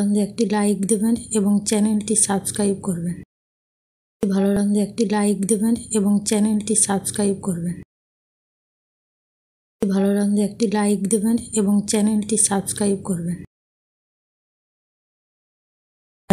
লাগলে একটি লাইক দেবেন এবং চ্যানেলটি সাবস্ক্রাইব করবেন ভালো লাগলে একটি লাইক দেবেন এবং চ্যানেলটি সাবস্ক্রাইব করবেন ভালো লাগলে একটি লাইক দেবেন এবং চ্যানেলটি সাবস্ক্রাইব করবেন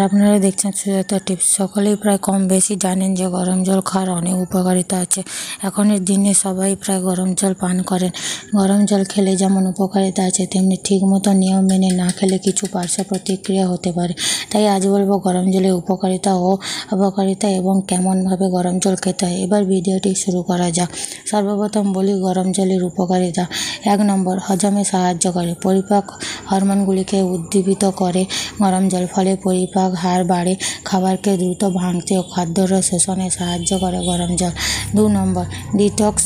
আপনারা দেখছেন সুজাতা টিপস সকলেই প্রায় কম বেশি জানেন যে গরম জল খাওয়ার অনেক উপকারিতা আছে এখনের দিনে সবাই প্রায় গরম জল পান করেন গরম জল খেলে যেমন উপকারিতা আছে তেমনি ঠিকমতো নিয়ম মেনে না খেলে কিছু পার্শ্ব প্রতিক্রিয়া হতে পারে তাই আজ বলবো গরম জলের উপকারিতা ও অপকারিতা এবং কেমনভাবে গরম জল খেতে হয় এবার ভিডিওটি শুরু করা যাক সর্বপ্রথম বলি গরম জলের উপকারিতা এক নম্বর হজমে সাহায্য করে পরিপাক হরমোনগুলিকে উদ্দীপিত করে গরম জল ফলে পরিপাক ত্বক হাড় বাড়ে খাবারকে দ্রুত ভাঙতে ও খাদ্যরস শোষণে সাহায্য করে গরম জল দু নম্বর ডিটক্স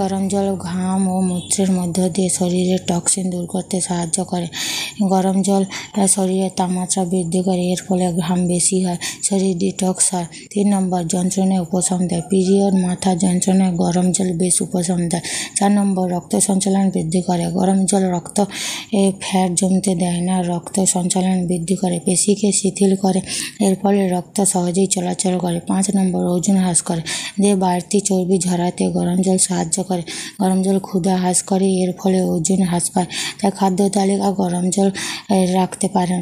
গরম জল ঘাম ও মূত্রের মধ্য দিয়ে শরীরের টক্সিন দূর করতে সাহায্য করে গরম জল শরীরের তাপমাত্রা বৃদ্ধি করে এর ফলে ঘাম বেশি হয় শরীর ডিটক্স হয় তিন নম্বর যন্ত্রণায় উপশম দেয় পিরিয়ড মাথা যন্ত্রণায় গরম জল বেশ উপশম দেয় চার নম্বর রক্ত সঞ্চালন বৃদ্ধি করে গরম জল রক্ত এ ফ্যাট জমতে দেয় না রক্ত সঞ্চালন বৃদ্ধি করে পেশিকে শিথিল করে এর ফলে রক্ত সহজেই চলাচল করে পাঁচ নম্বর ওজন হ্রাস করে দেহ বাড়তি চর্বি ঝরাতে গরম জল সাহায্য করে গরম জল ক্ষুদা হ্রাস করে এর ফলে ওজন হ্রাস পায় তাই খাদ্য তালিকা গরম জল রাখতে পারে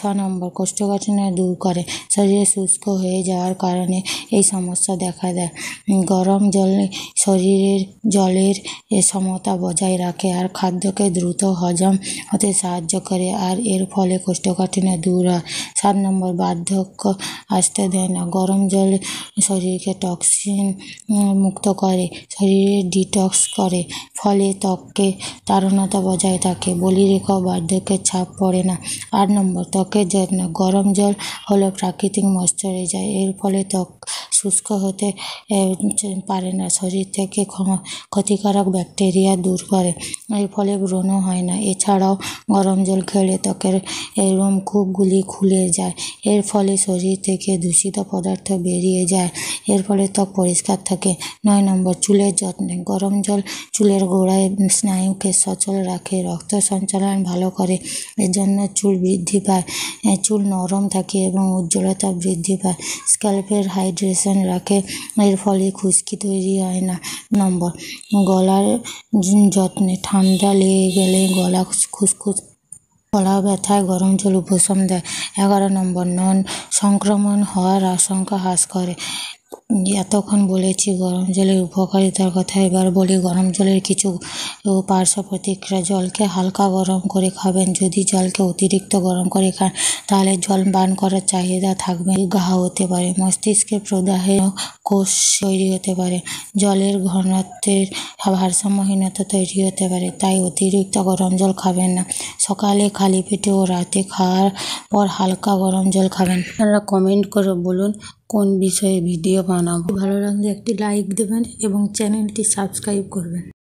ছ নম্বর কোষ্ঠকাঠিন্য দূর করে শরীরে শুষ্ক হয়ে যাওয়ার কারণে এই সমস্যা দেখা দেয় গরম জলে শরীরের জলের সমতা বজায় রাখে আর খাদ্যকে দ্রুত হজম হতে সাহায্য করে আর এর ফলে কোষ্ঠকাঠিন্য দূর হয় সাত নম্বর বার্ধক্য আসতে দেয় না গরম জল শরীরকে টক্সিন মুক্ত করে শরীরের ডিটক্স করে ফলে ত্বককে তারণতা বজায় থাকে রেখা বার্ধক্য ত্বকের ছাপ পড়ে না আট নম্বর ত্বকের যত্ন গরম জল হলো প্রাকৃতিক ময়শ্চারাইজার এর ফলে ত্বক শুষ্ক হতে পারে না শরীর থেকে ক্ষতিকারক ব্যাকটেরিয়া দূর করে এর ফলে ব্রণ হয় না এছাড়াও গরম জল খেলে ত্বকের এরম খুবগুলি খুলে যায় এর ফলে শরীর থেকে দূষিত পদার্থ বেরিয়ে যায় এর ফলে ত্বক পরিষ্কার থাকে নয় নম্বর চুলের যত্নে গরম জল চুলের গোড়ায় স্নায়ুকে সচল রাখে রক্ত সঞ্চালন ভালো করে এর জন্য চুল বৃদ্ধি পায় চুল নরম থাকে এবং উজ্জ্বলতা বৃদ্ধি পায় স্ক্যাল্পের হাইড্রেশন অবস্থান রাখে এর ফলে খুশকি তৈরি হয় না নম্বর গলার যত্নে ঠান্ডা লেগে গেলে গলা খুসখুস গলা ব্যথায় গরম জল উপশম দেয় এগারো নম্বর নন সংক্রমণ হওয়ার আশঙ্কা হ্রাস করে এতক্ষণ বলেছি গরম জলের উপকারিতার কথা এবার বলি গরম জলের কিছু পার্শ্ব প্রতিক্রিয়া জলকে হালকা গরম করে খাবেন যদি জলকে অতিরিক্ত গরম করে খান তাহলে জল পান করার চাহিদা থাকবে ঘা হতে পারে মস্তিষ্কের প্রদাহে কোষ তৈরি হতে পারে জলের ঘনত্বের ভারসাম্যহীনতা তৈরি হতে পারে তাই অতিরিক্ত গরম জল খাবেন না সকালে খালি পেটে ও রাতে খাওয়ার পর হালকা গরম জল খাবেন আপনারা কমেন্ট করে বলুন কোন বিষয়ে ভিডিও বানাবো ভালো লাগলে একটি লাইক দেবেন এবং চ্যানেলটি সাবস্ক্রাইব করবেন